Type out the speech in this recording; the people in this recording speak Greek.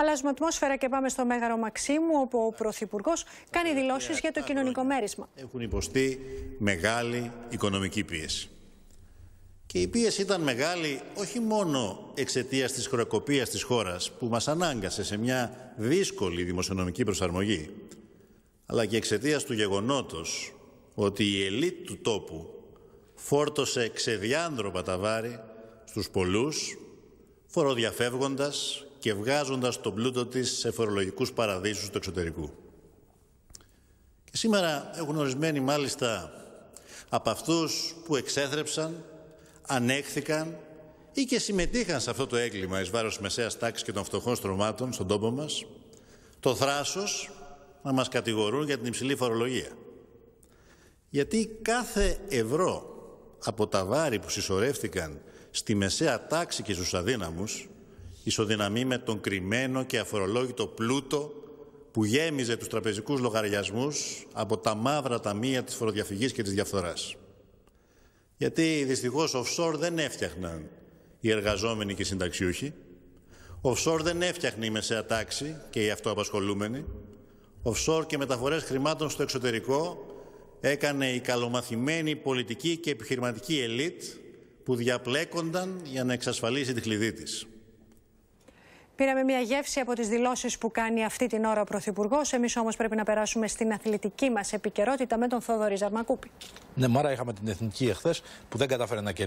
Αλλάζουμε ατμόσφαιρα και πάμε στο Μέγαρο Μαξίμου, όπου ο Πρωθυπουργός κάνει δηλώσεις για το κοινωνικό μέρισμα. Έχουν υποστεί μεγάλη οικονομική πίεση. Και η πίεση ήταν μεγάλη όχι μόνο εξαιτίας της χρεοκοπίας της χώρας που μας ανάγκασε σε μια δύσκολη δημοσιονομική προσαρμογή, αλλά και εξαιτίας του γεγονότος ότι η ελίτ του τόπου φόρτωσε ξεδιάντροπα τα βάρη στους πολλούς φοροδιαφεύγοντας και βγάζοντας τον πλούτο της σε φορολογικούς παραδείσους του εξωτερικού. Και σήμερα έχουν ορισμένοι μάλιστα από αυτούς που εξέθρεψαν, ανέχθηκαν ή και συμμετείχαν σε αυτό το έγκλημα εις βάρος μεσαίας τάξης και των φτωχών στρωμάτων στον τόπο μας, το θράσος να μας κατηγορούν για την υψηλή φορολογία. Γιατί κάθε ευρώ από τα βάρη που συσσωρεύτηκαν στη μεσαία τάξη και στους αδύναμους ισοδυναμεί με τον κρυμμένο και αφορολόγητο πλούτο που γέμιζε τους τραπεζικούς λογαριασμούς από τα μαύρα ταμεία της φοροδιαφυγής και της διαφθοράς. Γιατί δυστυχώς offshore δεν έφτιαχναν οι εργαζόμενοι και οι συνταξιούχοι, offshore δεν έφτιαχνε η μεσαία τάξη και οι αυτοαπασχολούμενοι, offshore και μεταφορές χρημάτων στο εξωτερικό έκανε η καλομαθημένη πολιτική και επιχειρηματική ελίτ που διαπλέκονταν για να εξασφαλίσει τη χλειδί της. Πήραμε μια γεύση από τις δηλώσεις που κάνει αυτή την ώρα ο Πρωθυπουργός. Εμείς όμως πρέπει να περάσουμε στην αθλητική μας επικαιρότητα με τον Θόδωρη Ζαρμακούπη. Ναι, μάρα είχαμε την εθνική εχθές που δεν κατάφερε να κερδίσει.